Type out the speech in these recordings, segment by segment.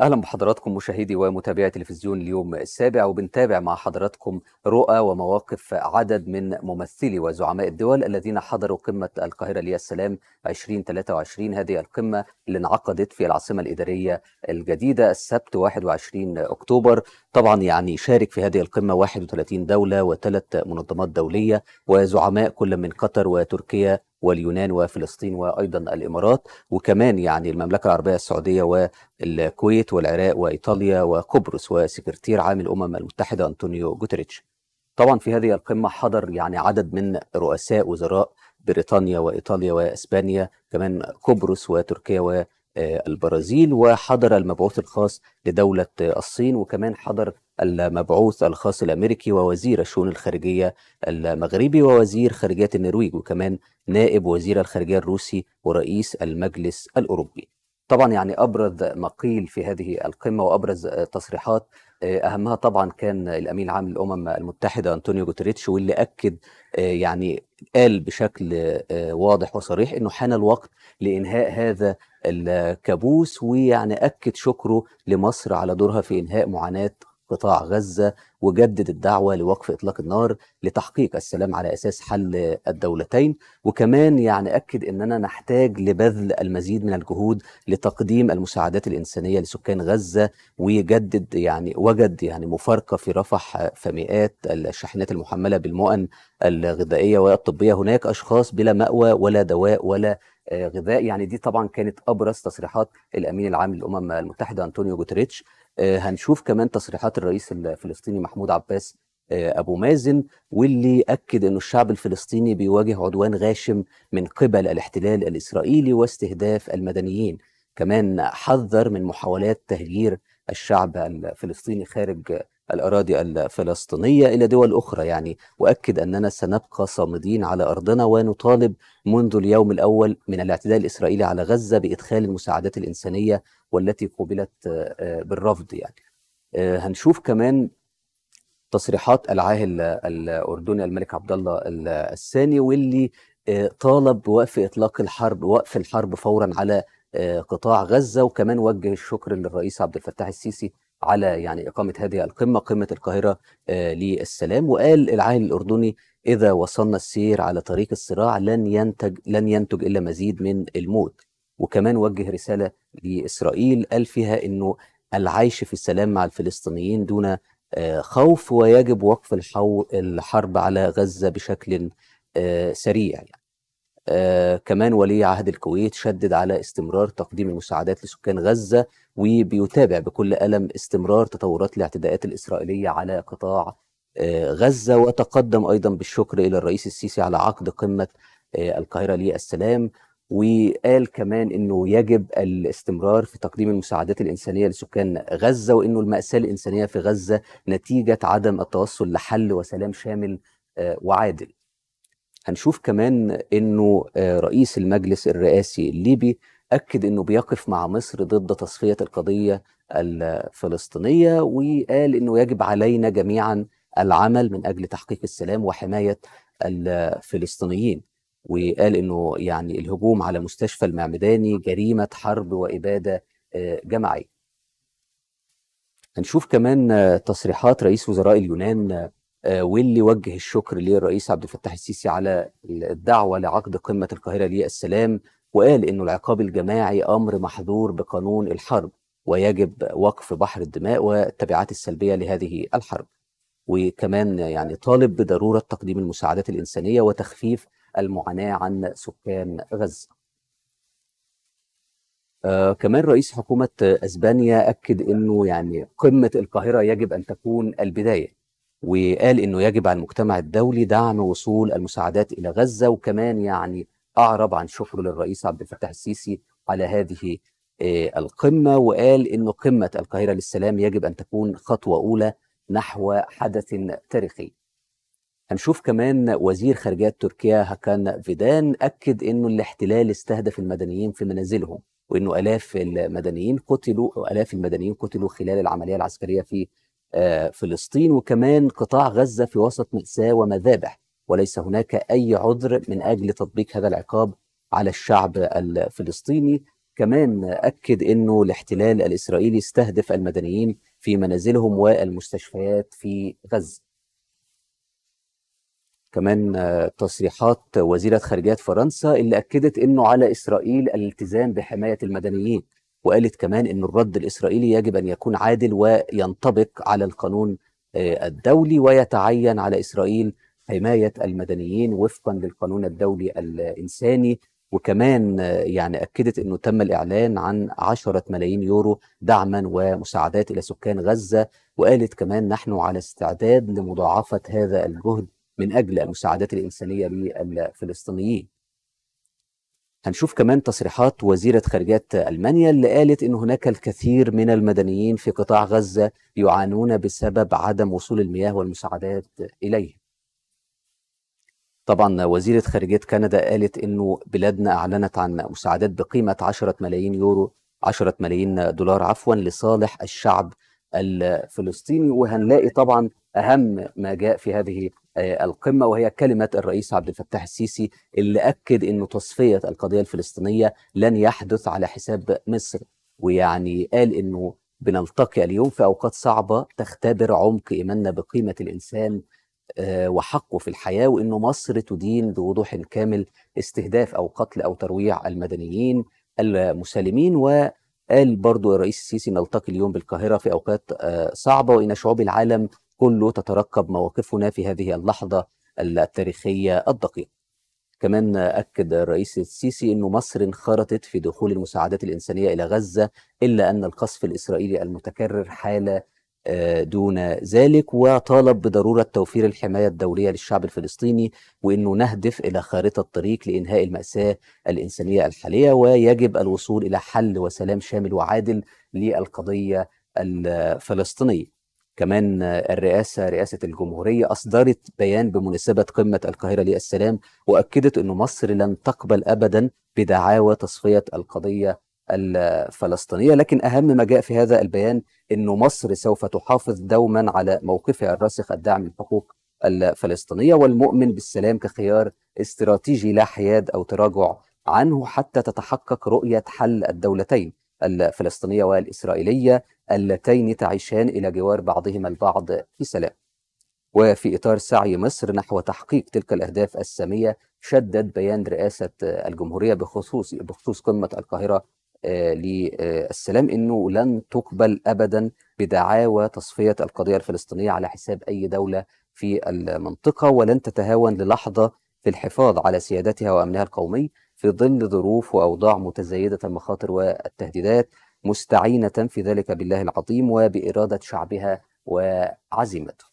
اهلا بحضراتكم مشاهدي ومتابعي تلفزيون اليوم السابع وبنتابع مع حضراتكم رؤى ومواقف عدد من ممثلي وزعماء الدول الذين حضروا قمه القاهره لي السلام 2023 هذه القمه اللي انعقدت في العاصمه الاداريه الجديده السبت 21 اكتوبر طبعا يعني شارك في هذه القمه 31 دوله وثلاث منظمات دوليه وزعماء كل من قطر وتركيا واليونان وفلسطين وايضا الامارات وكمان يعني المملكه العربيه السعوديه والكويت والعراق وايطاليا وقبرص وسكرتير عام الامم المتحده انطونيو جوتريتش. طبعا في هذه القمه حضر يعني عدد من رؤساء وزراء بريطانيا وايطاليا واسبانيا كمان قبرص وتركيا والبرازيل وحضر المبعوث الخاص لدولة الصين وكمان حضر المبعوث الخاص الامريكي ووزير الشؤون الخارجيه المغربي ووزير خارجيه النرويج وكمان نائب وزير الخارجيه الروسي ورئيس المجلس الاوروبي. طبعا يعني ابرز ما قيل في هذه القمه وابرز تصريحات آه، اهمها طبعا كان الامين العام للامم المتحده انطونيو جوتريتش واللي اكد آه، يعني قال بشكل آه، واضح وصريح انه حان الوقت لانهاء هذا الكابوس ويعني اكد شكره لمصر على دورها في انهاء معاناه قطاع غزة وجدد الدعوة لوقف إطلاق النار لتحقيق السلام على أساس حل الدولتين وكمان يعني أكد أننا نحتاج لبذل المزيد من الجهود لتقديم المساعدات الإنسانية لسكان غزة ويجدد يعني وجد يعني مفارقة في رفح فمئات الشاحنات المحملة بالمؤن الغذائية والطبية هناك أشخاص بلا مأوى ولا دواء ولا آه، غذاء يعني دي طبعا كانت ابرز تصريحات الامين العام للامم المتحده انطونيو جوتريتش آه، هنشوف كمان تصريحات الرئيس الفلسطيني محمود عباس آه، ابو مازن واللي اكد انه الشعب الفلسطيني بيواجه عدوان غاشم من قبل الاحتلال الاسرائيلي واستهداف المدنيين كمان حذر من محاولات تهجير الشعب الفلسطيني خارج الاراضي الفلسطينيه الى دول اخرى يعني واكد اننا سنبقى صامدين على ارضنا ونطالب منذ اليوم الاول من الاعتداء الاسرائيلي على غزه بادخال المساعدات الانسانيه والتي قوبلت آه، آه، بالرفض يعني آه، هنشوف كمان تصريحات العاهل الاردني الملك عبد الله الثاني واللي طالب بوقف اطلاق الحرب وقف الحرب فورا على قطاع غزه وكمان وجه الشكر للرئيس عبد الفتاح السيسي على يعني اقامه هذه القمه قمه القاهره للسلام وقال العاهل الاردني اذا وصلنا السير على طريق الصراع لن ينتج لن ينتج الا مزيد من الموت وكمان وجه رساله لاسرائيل قال فيها انه العيش في السلام مع الفلسطينيين دون آه، خوف ويجب وقف الحرب على غزه بشكل آه، سريع يعني. آه، كمان ولي عهد الكويت شدد على استمرار تقديم المساعدات لسكان غزه وبيتابع بكل ألم استمرار تطورات الاعتداءات الإسرائيلية على قطاع غزة وتقدم أيضا بالشكر إلى الرئيس السيسي على عقد قمة القاهرة للسلام وقال كمان انه يجب الاستمرار في تقديم المساعدات الانسانيه لسكان غزه وانه الماساه الانسانيه في غزه نتيجه عدم التوصل لحل وسلام شامل آه، وعادل. هنشوف كمان انه آه، رئيس المجلس الرئاسي الليبي اكد انه بيقف مع مصر ضد تصفيه القضيه الفلسطينيه وقال انه يجب علينا جميعا العمل من اجل تحقيق السلام وحمايه الفلسطينيين. وقال انه يعني الهجوم على مستشفى المعمداني جريمه حرب واباده آه، جماعيه. هنشوف كمان آه، تصريحات رئيس وزراء اليونان آه، واللي وجه الشكر للرئيس عبد الفتاح السيسي على الدعوه لعقد قمه القاهره للسلام وقال انه العقاب الجماعي امر محظور بقانون الحرب ويجب وقف بحر الدماء والتبعات السلبيه لهذه الحرب. وكمان يعني طالب بضروره تقديم المساعدات الانسانيه وتخفيف المعاناه عن سكان غزه. آه كمان رئيس حكومه اسبانيا اكد انه يعني قمه القاهره يجب ان تكون البدايه وقال انه يجب على المجتمع الدولي دعم وصول المساعدات الى غزه وكمان يعني اعرب عن شكره للرئيس عبد الفتاح السيسي على هذه آه، القمه وقال انه قمه القاهره للسلام يجب ان تكون خطوه اولى نحو حدث تاريخي هنشوف كمان وزير خارجية تركيا هاكان فيدان أكد أنه الاحتلال استهدف المدنيين في منازلهم وأنه ألاف المدنيين قتلوا ألاف المدنيين قتلوا خلال العملية العسكرية في آه، فلسطين وكمان قطاع غزة في وسط مأساة ومذابح وليس هناك أي عذر من أجل تطبيق هذا العقاب على الشعب الفلسطيني كمان أكد أنه الاحتلال الإسرائيلي استهدف المدنيين في منازلهم والمستشفيات في غزة كمان تصريحات وزيره خارجيه فرنسا اللي اكدت انه على اسرائيل الالتزام بحمايه المدنيين وقالت كمان ان الرد الاسرائيلي يجب ان يكون عادل وينطبق على القانون آه، الدولي ويتعين على اسرائيل حمايه المدنيين وفقا للقانون الدولي الانساني وكمان آه، يعني اكدت انه تم الاعلان عن 10 ملايين يورو دعما ومساعدات الى سكان غزه وقالت كمان نحن على استعداد لمضاعفه هذا الجهد من اجل المساعدات الانسانيه للفلسطينيين. هنشوف كمان تصريحات وزيره خارجيه المانيا اللي قالت ان هناك الكثير من المدنيين في قطاع غزه يعانون بسبب عدم وصول المياه والمساعدات اليهم. طبعا وزيره خارجيه كندا قالت انه بلادنا اعلنت عن مساعدات بقيمه 10 ملايين يورو 10 ملايين دولار عفوا لصالح الشعب الفلسطيني وهنلاقي طبعا اهم ما جاء في هذه آه، القمة وهي كلمة الرئيس عبد الفتاح السيسي اللي أكد أن تصفية القضية الفلسطينية لن يحدث على حساب مصر ويعني قال أنه بنلتقي اليوم في أوقات صعبة تختبر عمق إيماننا بقيمة الإنسان آه، وحقه في الحياة وأنه مصر تدين بوضوح كامل استهداف أو قتل أو ترويع المدنيين المسالمين و قال برضو الرئيس السيسي نلتقي اليوم بالقاهرة في أوقات آه، صعبة وإن شعوب العالم كله تترقب مواقفنا في هذه اللحظة التاريخية الدقيقة كمان أكد الرئيس السيسي أن مصر انخرطت في دخول المساعدات الإنسانية إلى غزة إلا أن القصف الإسرائيلي المتكرر حالة آه، دون ذلك وطالب بضرورة توفير الحماية الدولية للشعب الفلسطيني وأنه نهدف إلى خارطة طريق لإنهاء المأساة الإنسانية الحالية ويجب الوصول إلى حل وسلام شامل وعادل للقضية الفلسطينية كمان الرئاسة رئاسة الجمهورية أصدرت بيان بمناسبة قمة القاهرة للسلام وأكدت أن مصر لن تقبل أبدا بدعاوى تصفية القضية الفلسطينية لكن أهم ما جاء في هذا البيان أن مصر سوف تحافظ دوما على موقفها الراسخ الدعم للحقوق الفلسطينية والمؤمن بالسلام كخيار استراتيجي لا حياد أو تراجع عنه حتى تتحقق رؤية حل الدولتين الفلسطينية والإسرائيلية اللتين تعيشان إلى جوار بعضهما البعض في سلام وفي إطار سعي مصر نحو تحقيق تلك الأهداف السامية شدد بيان رئاسة الجمهورية بخصوص بخصوص قمة القاهرة آه، للسلام أنه لن تقبل أبدا بدعاوى تصفية القضية الفلسطينية على حساب أي دولة في المنطقة ولن تتهاون للحظة في الحفاظ على سيادتها وأمنها القومي في ظل ظروف وأوضاع متزايدة المخاطر والتهديدات مستعينة في ذلك بالله العظيم وبإرادة شعبها وعزيمته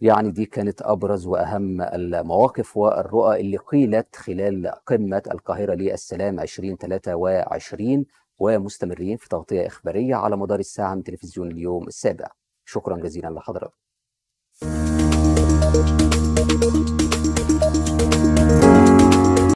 يعني دي كانت أبرز وأهم المواقف والرؤى اللي قيلت خلال قمة القاهرة للسلام 2023 ومستمرين في تغطية إخبارية على مدار الساعة من تلفزيون اليوم السابع شكرا جزيلا لحضرتك